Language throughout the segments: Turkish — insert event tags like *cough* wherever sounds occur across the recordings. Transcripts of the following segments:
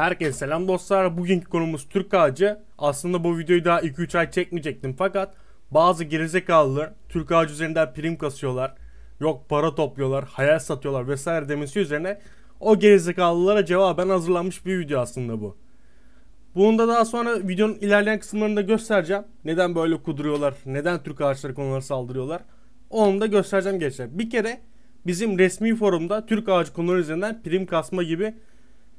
Herkese selam dostlar. Bugünkü konumuz Türk ağacı. Aslında bu videoyu daha 2-3 ay çekmeyecektim fakat bazı gerizekalılar Türk ağacı üzerinden prim kasıyorlar. Yok para topluyorlar, hayal satıyorlar vesaire demesi üzerine o gerizekalılara cevaben hazırlanmış bir video aslında bu. Bunu da daha sonra videonun ilerleyen kısımlarında göstereceğim. Neden böyle kuduruyorlar, neden Türk ağaçları konuları saldırıyorlar. Onu da göstereceğim geçer. Bir kere bizim resmi forumda Türk ağacı konuları üzerinden prim kasma gibi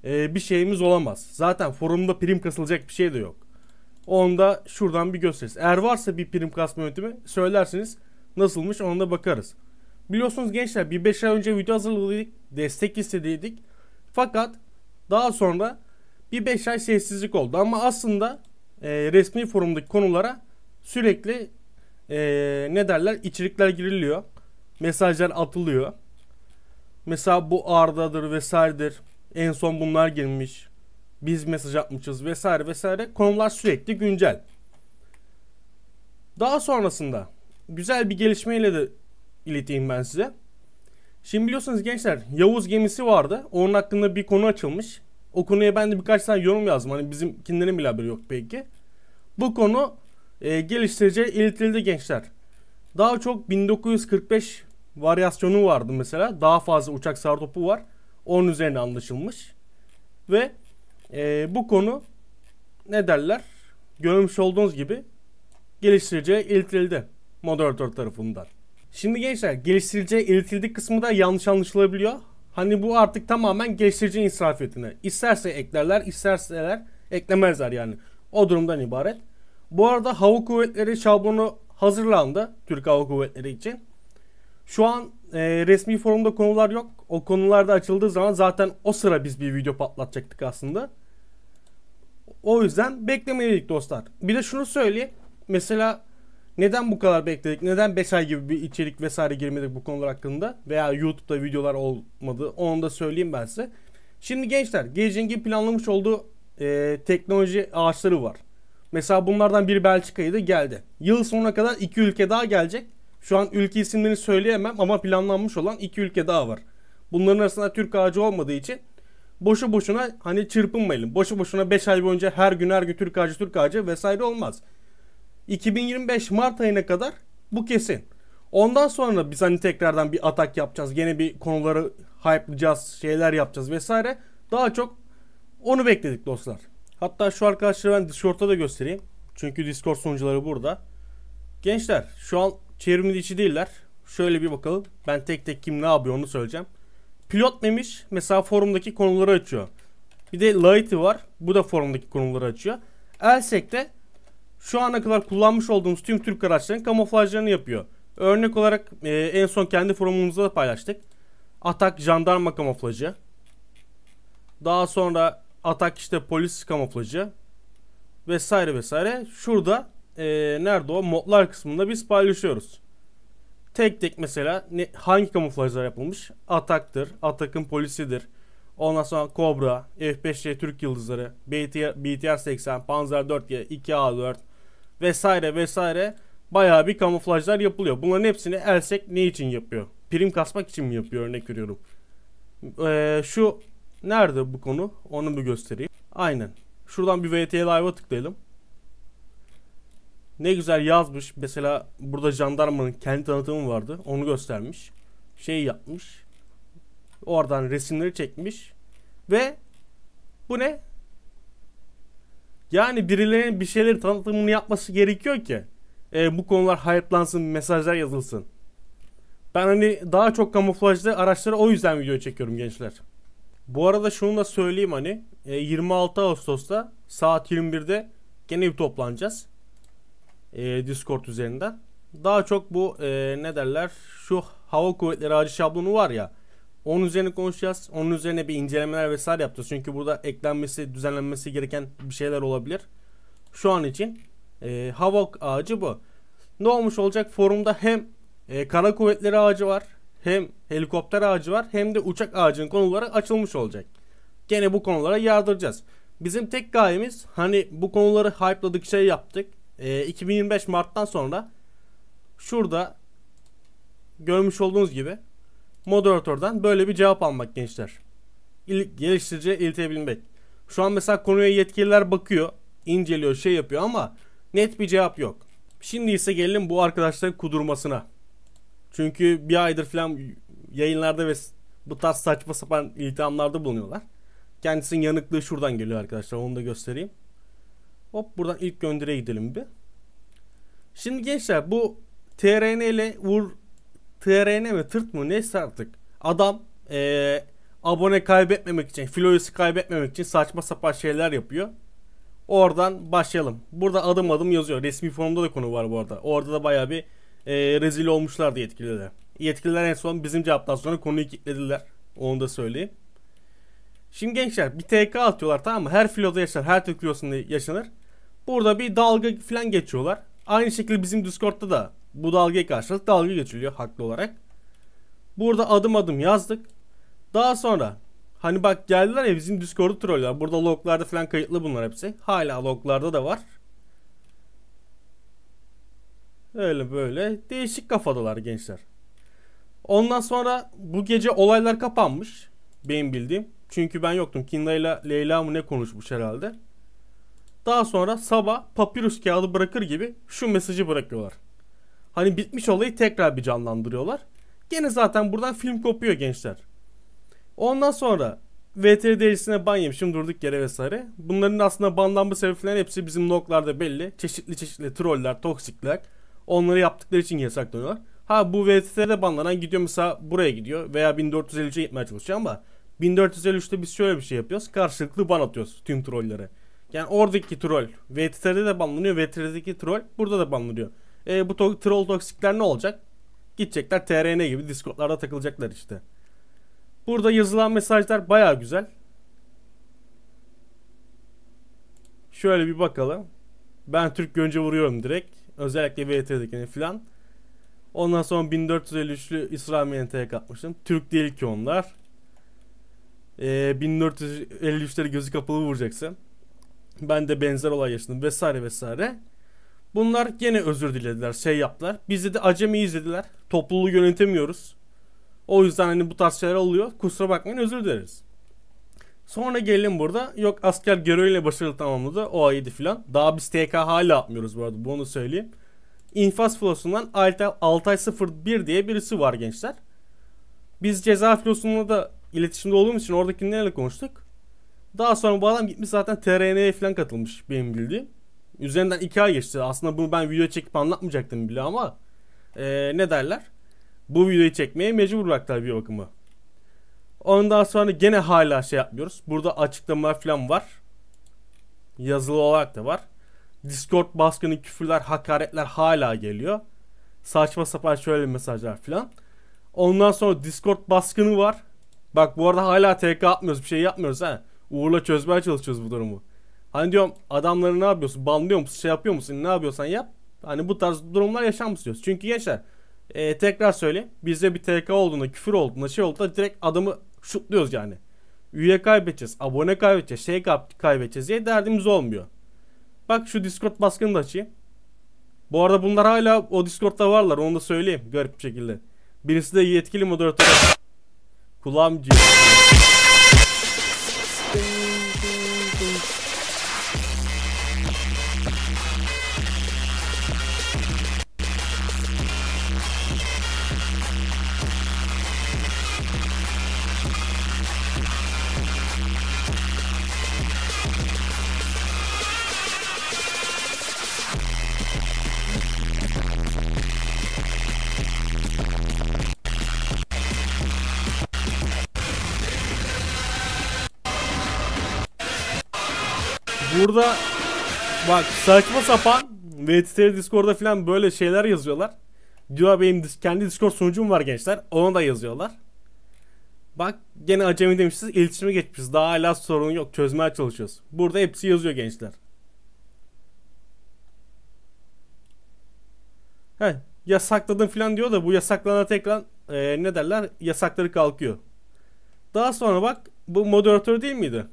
e, bir şeyimiz olamaz. Zaten forumda prim kasılacak bir şey de yok. onda şuradan bir gösteririz. Eğer varsa bir prim kasma yöntemi söylersiniz nasılmış ona da bakarız. Biliyorsunuz gençler bir 5 ay önce video hazırladık. Destek istediydik. Fakat daha sonra bir 5 ay sessizlik oldu. Ama aslında e, resmi forumdaki konulara sürekli e, ne derler içerikler giriliyor. Mesajlar atılıyor. Mesela bu Arda'dır vesairedir. En son bunlar girmiş. Biz mesaj atmışız vesaire vesaire. Konular sürekli güncel. Daha sonrasında güzel bir gelişmeyle de ileteyim ben size. Şimdi biliyorsunuz gençler Yavuz gemisi vardı. Onun hakkında bir konu açılmış. O konuya ben de birkaç tane yorum yazdım. Hani bizimkinlerin bile haberi yok belki. Bu konu e, geliştireceği iletildi gençler. Daha çok 1945 varyasyonu vardı mesela. Daha fazla uçak sartopu var. 10 üzerine anlaşılmış. Ve e, bu konu ne derler? Görmüş olduğunuz gibi geliştiriciye iletildi moderatör tarafından. Şimdi gençler geliştiriciye iletildi kısmı da yanlış anlaşılabiliyor. Hani bu artık tamamen geliştirici insafiyetine. İsterse eklerler, isterseler eklemezler yani. O durumdan ibaret. Bu arada Hava Kuvvetleri şablonu hazırlandı Türk Hava Kuvvetleri için. Şu an e, resmi forumda konular yok. O konularda açıldığı zaman zaten o sıra biz bir video patlatacaktık aslında. O yüzden beklemeliydik dostlar. Bir de şunu söyleyeyim. Mesela neden bu kadar bekledik? Neden 5 ay gibi bir içerik vesaire girmedik bu konular hakkında? Veya YouTube'da videolar olmadı. Onu da söyleyeyim ben size. Şimdi gençler Gaging'in planlamış olduğu e, teknoloji ağaçları var. Mesela bunlardan biri da geldi. Yıl sonuna kadar iki ülke daha gelecek. Şu an ülke isimlerini söyleyemem ama planlanmış olan iki ülke daha var. Bunların arasında Türk ağacı olmadığı için boşu boşuna hani çırpınmayalım. Boşu boşuna 5 ay boyunca her gün her gün Türk ağacı Türk ağacı vesaire olmaz. 2025 Mart ayına kadar bu kesin. Ondan sonra biz hani tekrardan bir atak yapacağız. Gene bir konuları hype'layacağız, şeyler yapacağız vesaire. Daha çok onu bekledik dostlar. Hatta şu arkadaşları ben Discord'da da göstereyim. Çünkü Discord sunucuları burada. Gençler şu an Çevrimin içi değiller. Şöyle bir bakalım. Ben tek tek kim ne yapıyor onu söyleyeceğim. Pilot memiş mesela forumdaki konuları açıyor. Bir de Lighty var. Bu da forumdaki konuları açıyor. Elsek de şu ana kadar kullanmış olduğumuz tüm Türk araçların kamuflajlarını yapıyor. Örnek olarak e, en son kendi forumumuzda da paylaştık. Atak jandarma kamuflajı. Daha sonra atak işte polis kamuflajı. Vesaire vesaire. Şurada e, nerede o modlar kısmında biz paylaşıyoruz. Tek tek mesela ne, hangi kamuflajlar yapılmış? Atak'tır, Atak'ın polisidir. Ondan sonra Cobra, f 5 j Türk Yıldızları, BTR, BTR 80, Panzer 4G, 2A4 vesaire vesaire bayağı bir kamuflajlar yapılıyor. Bunların hepsini Elsek ne için yapıyor? Prim kasmak için mi yapıyor örnek veriyorum. Ee, şu nerede bu konu? Onu bir göstereyim. Aynen. Şuradan bir VT Live'a tıklayalım ne güzel yazmış. Mesela burada jandarmanın kendi tanıtımı vardı. Onu göstermiş. Şey yapmış. Oradan resimleri çekmiş. Ve bu ne? Yani birilerinin bir şeyleri tanıtımını yapması gerekiyor ki. E, bu konular hype'lansın, mesajlar yazılsın. Ben hani daha çok kamuflajlı araçları o yüzden video çekiyorum gençler. Bu arada şunu da söyleyeyim hani 26 e, Ağustos'ta saat 21'de gene bir toplanacağız e, Discord üzerinden. Daha çok bu e, ne derler şu hava kuvvetleri ağacı şablonu var ya. Onun üzerine konuşacağız. Onun üzerine bir incelemeler vesaire yapacağız. Çünkü burada eklenmesi, düzenlenmesi gereken bir şeyler olabilir. Şu an için e, hava ağacı bu. Ne olmuş olacak? Forumda hem e, kara kuvvetleri ağacı var. Hem helikopter ağacı var. Hem de uçak ağacının konuları açılmış olacak. Gene bu konulara yardıracağız. Bizim tek gayemiz hani bu konuları hype'ladık şey yaptık e, ee, 2025 Mart'tan sonra şurada görmüş olduğunuz gibi moderatörden böyle bir cevap almak gençler. İl, geliştirici iletebilmek. Şu an mesela konuya yetkililer bakıyor, inceliyor, şey yapıyor ama net bir cevap yok. Şimdi ise gelelim bu arkadaşların kudurmasına. Çünkü bir aydır falan yayınlarda ve bu tarz saçma sapan iltihamlarda bulunuyorlar. Kendisinin yanıklığı şuradan geliyor arkadaşlar onu da göstereyim. Hop buradan ilk gönderiye gidelim bir. Şimdi gençler bu TRN ile vur TRN ve tırt mı neyse artık. Adam ee, abone kaybetmemek için, filoyusu kaybetmemek için saçma sapan şeyler yapıyor. Oradan başlayalım. Burada adım adım yazıyor. Resmi forumda da konu var bu arada. Orada da baya bir e, rezil olmuşlardı yetkililer. Yetkililer en son bizim cevaptan sonra konuyu kilitlediler. Onu da söyleyeyim. Şimdi gençler bir TK atıyorlar tamam mı? Her filoda yaşanır. Her Türk filosunda yaşanır. Burada bir dalga falan geçiyorlar. Aynı şekilde bizim Discord'da da bu dalgaya karşılık dalga geçiliyor haklı olarak. Burada adım adım yazdık. Daha sonra hani bak geldiler ya bizim Discord'u troller. Burada loglarda falan kayıtlı bunlar hepsi. Hala loglarda da var. Öyle böyle değişik kafadalar gençler. Ondan sonra bu gece olaylar kapanmış. Benim bildiğim. Çünkü ben yoktum. Kinda ile Leyla mı ne konuşmuş herhalde. Daha sonra sabah papirüs kağıdı bırakır gibi şu mesajı bırakıyorlar. Hani bitmiş olayı tekrar bir canlandırıyorlar. Gene zaten buradan film kopuyor gençler. Ondan sonra VTD'lisine ban yemişim durduk yere vesaire. Bunların aslında banlanma sebeplerin hepsi bizim noklarda belli. Çeşitli çeşitli troller, toksikler. Onları yaptıkları için yasaklanıyorlar. Ha bu VTT'de banlanan gidiyor mesela buraya gidiyor veya 1453'e gitmeye çalışıyor ama 1453'te biz şöyle bir şey yapıyoruz. Karşılıklı ban atıyoruz tüm trollere. Yani oradaki troll. VTR'de de banlanıyor. VTR'deki troll burada da banlanıyor. E, bu to- troll toksikler ne olacak? Gidecekler TRN gibi Discord'larda takılacaklar işte. Burada yazılan mesajlar baya güzel. Şöyle bir bakalım. Ben Türk Gönce vuruyorum direkt. Özellikle VT'dekini filan. Ondan sonra 1453'lü İsrail MNT'ye katmıştım. Türk değil ki onlar. Ee, 1453'leri gözü kapalı vuracaksın. Ben de benzer olay yaşadım vesaire vesaire. Bunlar gene özür dilediler, şey yaptılar. Bizi de acemi izlediler. Topluluğu yönetemiyoruz. O yüzden hani bu tarz şeyler oluyor. Kusura bakmayın özür dileriz. Sonra gelin burada. Yok asker göreviyle başarılı tamamladı. O ayıydı filan. Daha biz TK hala atmıyoruz bu arada. Bunu söyleyeyim. İnfaz filosundan Altay 01 diye birisi var gençler. Biz ceza filosunda da iletişimde olduğumuz için oradakilerle konuştuk. Daha sonra bu adam gitmiş zaten TRN'ye falan katılmış benim bildiğim. Üzerinden 2 ay geçti. Aslında bunu ben video çekip anlatmayacaktım bile ama ee, ne derler? Bu videoyu çekmeye mecbur bıraktılar bir bakıma. Ondan sonra gene hala şey yapmıyoruz. Burada açıklamalar falan var. Yazılı olarak da var. Discord baskını, küfürler, hakaretler hala geliyor. Saçma sapan şöyle mesajlar falan. Ondan sonra Discord baskını var. Bak bu arada hala TK atmıyoruz. Bir şey yapmıyoruz ha. Uğur'la çözmeye çalışıyoruz bu durumu. Hani diyorum adamları ne yapıyorsun? Banlıyor musun? Şey yapıyor musun? Ne yapıyorsan yap. Hani bu tarz durumlar yaşanmış diyoruz. Çünkü gençler e, tekrar söyle. Bizde bir TK olduğunda, küfür olduğunda, şey olduğunda direkt adamı şutluyoruz yani. Üye kaybedeceğiz, abone kaybedeceğiz, şey kaybedeceğiz diye derdimiz olmuyor. Bak şu Discord baskını da açayım. Bu arada bunlar hala o Discord'da varlar onu da söyleyeyim garip bir şekilde. Birisi de yetkili moderatör. Kulağım ciğer. burada bak saçma sapan VTT Discord'da falan böyle şeyler yazıyorlar. Diyor benim kendi Discord sunucum var gençler. Onu da yazıyorlar. Bak gene acemi demişiz iletişime geçmişiz. Daha hala sorun yok çözmeye çalışıyoruz. Burada hepsi yazıyor gençler. He, yasakladım falan diyor da bu yasaklanan tekrar e, ne derler yasakları kalkıyor. Daha sonra bak bu moderatör değil miydi?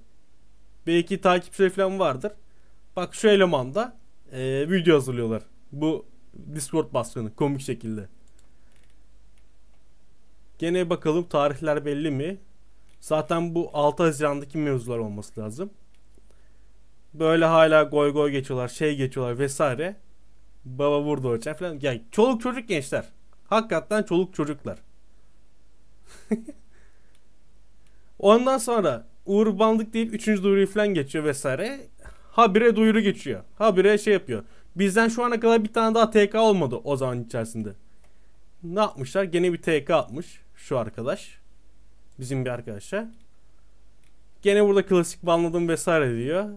belki takipçi falan vardır. Bak şu elemanda e, video hazırlıyorlar. Bu Discord baskını komik şekilde. Gene bakalım tarihler belli mi? Zaten bu 6 Haziran'daki mevzular olması lazım. Böyle hala goy goy geçiyorlar, şey geçiyorlar vesaire. Baba vurdu hocam falan. Yani çoluk çocuk gençler. Hakikaten çoluk çocuklar. *laughs* Ondan sonra Uğur Bandık deyip 3. duyuru falan geçiyor vesaire. Habire duyuru geçiyor. Habire şey yapıyor. Bizden şu ana kadar bir tane daha TK olmadı o zaman içerisinde. Ne yapmışlar? Gene bir TK atmış şu arkadaş. Bizim bir arkadaşa. Gene burada klasik banladım vesaire diyor.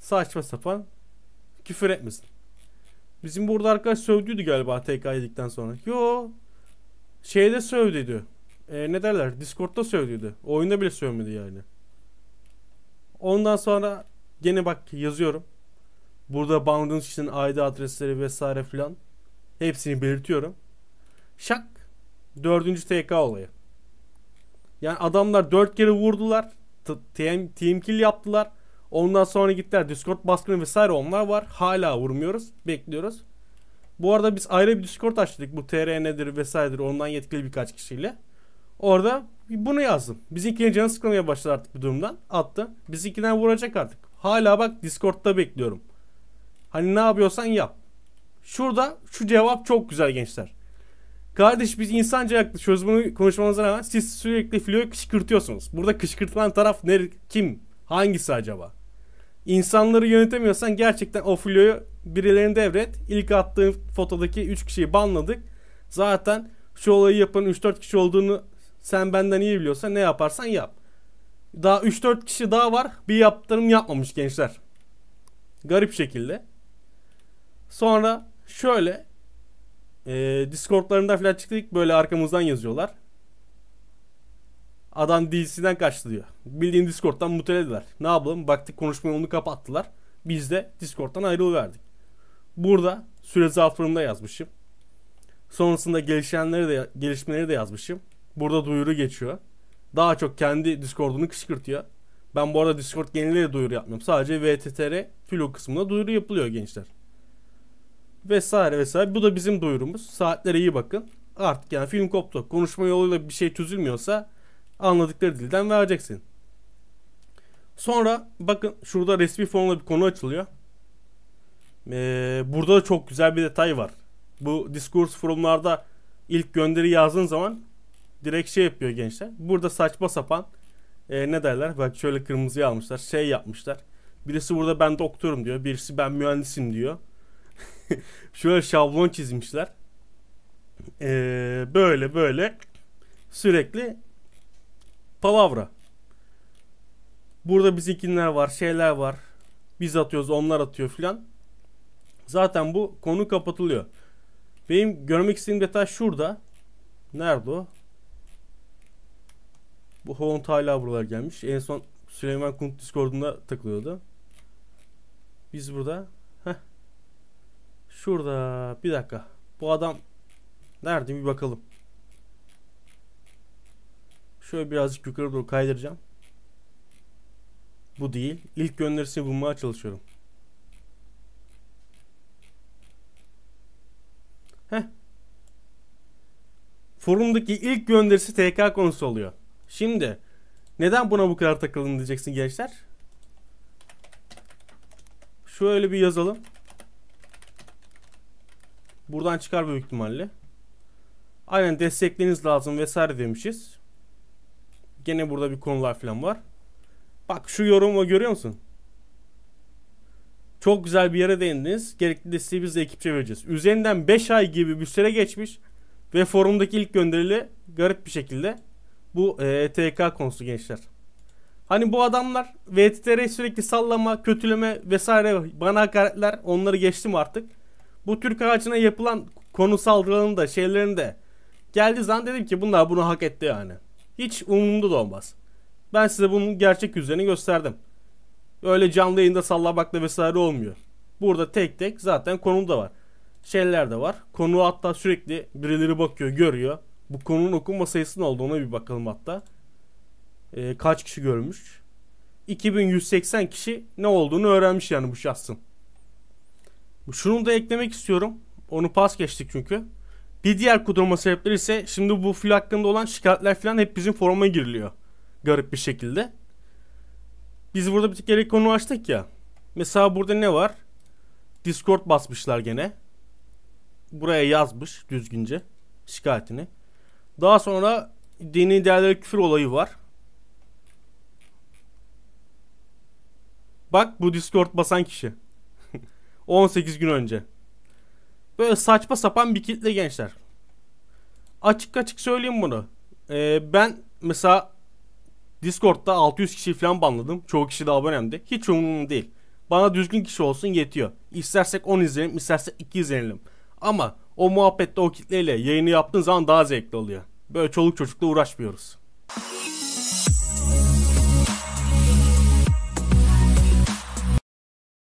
Saçma sapan küfür etmesin. Bizim burada arkadaş sövdüydü galiba TK yedikten sonra. Yo. Şeyde sövdüydü. E, ne derler? Discord'da sövdüydü. Oyunda bile sövmedi yani. Ondan sonra gene bak yazıyorum. Burada bandınız için ID adresleri vesaire filan. Hepsini belirtiyorum. Şak. Dördüncü TK olayı. Yani adamlar dört kere vurdular. Team, team kill yaptılar. Ondan sonra gittiler Discord baskını vesaire onlar var. Hala vurmuyoruz. Bekliyoruz. Bu arada biz ayrı bir Discord açtık. Bu TR nedir vesairedir ondan yetkili birkaç kişiyle. Orada bunu yazdım. Bizimkinin canı sıkılmaya başladı artık bu durumdan. Attı. Bizimkinden vuracak artık. Hala bak Discord'da bekliyorum. Hani ne yapıyorsan yap. Şurada şu cevap çok güzel gençler. Kardeş biz insanca yaklaşıyoruz bunu konuşmanıza rağmen siz sürekli filoyu kışkırtıyorsunuz. Burada kışkırtılan taraf ne, kim? Hangisi acaba? İnsanları yönetemiyorsan gerçekten o floyu birilerine devret. İlk attığın fotodaki 3 kişiyi banladık. Zaten şu olayı yapan 3-4 kişi olduğunu sen benden iyi biliyorsan ne yaparsan yap. Daha 3-4 kişi daha var. Bir yaptırım yapmamış gençler. Garip şekilde. Sonra şöyle e, Discord'larında falan çıktık böyle arkamızdan yazıyorlar. Adam DLC'den kaçtı diyor. Bildiğin Discord'dan mutelediler. Ne yapalım? Baktık konuşmayı onu kapattılar. Biz de Discord'dan ayrılıverdik. Burada süre zaaflarını da yazmışım. Sonrasında gelişenleri de gelişmeleri de yazmışım. Burada duyuru geçiyor. Daha çok kendi Discord'unu kışkırtıyor. Ben bu arada Discord geneliyle duyuru yapmıyorum. Sadece VTTR filo kısmında duyuru yapılıyor gençler. Vesaire vesaire. Bu da bizim duyurumuz. Saatlere iyi bakın. Artık yani film koptu. Konuşma yoluyla bir şey çözülmüyorsa anladıkları dilden vereceksin. Sonra bakın şurada resmi fonla bir konu açılıyor. Ee, burada da çok güzel bir detay var. Bu discourse forumlarda ilk gönderi yazdığın zaman direkt şey yapıyor gençler. Burada saçma sapan e, ne derler? Bak şöyle kırmızıya almışlar. Şey yapmışlar. Birisi burada ben doktorum diyor. Birisi ben mühendisim diyor. *laughs* şöyle şablon çizmişler. Ee, böyle böyle sürekli Palavra. Burada bizimkiler var, şeyler var. Biz atıyoruz, onlar atıyor filan. Zaten bu konu kapatılıyor. Benim görmek istediğim detay şurada. Nerede o? Bu Haunt hala buralara gelmiş. En son Süleyman Kunt Discord'unda takılıyordu. Biz burada. Heh. Şurada. Bir dakika. Bu adam nerede bir bakalım. Şöyle birazcık yukarı doğru kaydıracağım. Bu değil. İlk gönderisini bulmaya çalışıyorum. Heh. Forumdaki ilk gönderisi TK konusu oluyor. Şimdi neden buna bu kadar takıldın diyeceksin gençler. Şöyle bir yazalım. Buradan çıkar büyük ihtimalle. Aynen destekleriniz lazım vesaire demişiz. Gene burada bir konular falan var. Bak şu yorumu görüyor musun? Çok güzel bir yere değindiniz. Gerekli desteği biz de ekipçe vereceğiz. Üzerinden 5 ay gibi bir süre geçmiş. Ve forumdaki ilk gönderili garip bir şekilde bu e, e TK konusu gençler. Hani bu adamlar VTTR'yi sürekli sallama, kötüleme vesaire bana hakaretler onları geçtim artık. Bu Türk ağacına yapılan konu saldırılarını da şeylerini de geldi zaman dedim ki bunlar bunu hak etti yani. Hiç umurumda da olmaz. Ben size bunun gerçek yüzlerini gösterdim. Öyle canlı yayında sallamakla vesaire olmuyor. Burada tek tek zaten konum da var. Şeyler de var. Konu hatta sürekli birileri bakıyor, görüyor. Bu konunun okunma sayısının olduğuna bir bakalım hatta. Ee, kaç kişi görmüş? 2180 kişi ne olduğunu öğrenmiş yani bu şahsın. Şunu da eklemek istiyorum. Onu pas geçtik çünkü. Bir diğer kudurma sebepleri ise şimdi bu fil hakkında olan şikayetler falan hep bizim foruma giriliyor. Garip bir şekilde. Biz burada bir kere konu açtık ya. Mesela burada ne var? Discord basmışlar gene. Buraya yazmış düzgünce şikayetini. Daha sonra dini değerlere küfür olayı var. Bak bu Discord basan kişi. 18 *laughs* gün önce. Böyle saçma sapan bir kitle gençler. Açık açık söyleyeyim bunu. Ee, ben mesela Discord'da 600 kişi falan banladım. Çoğu kişi de abonemdi. Hiç umurumda değil. Bana düzgün kişi olsun yetiyor. İstersek 10 izleyelim, istersek 2 izleyelim. Ama o muhabbette o kitleyle yayını yaptığın zaman daha zevkli oluyor. Böyle çoluk çocukla uğraşmıyoruz.